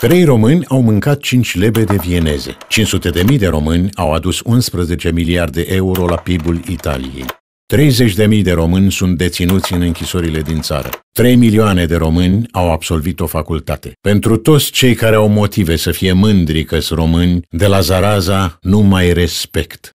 Trei români au mâncat 5 de vieneze. 500 de mii de români au adus 11 miliarde euro la PIB-ul Italiei. 30 de mii de români sunt deținuți în închisorile din țară. 3 milioane de români au absolvit o facultate. Pentru toți cei care au motive să fie mândri că sunt români, de la Zaraza nu mai respect.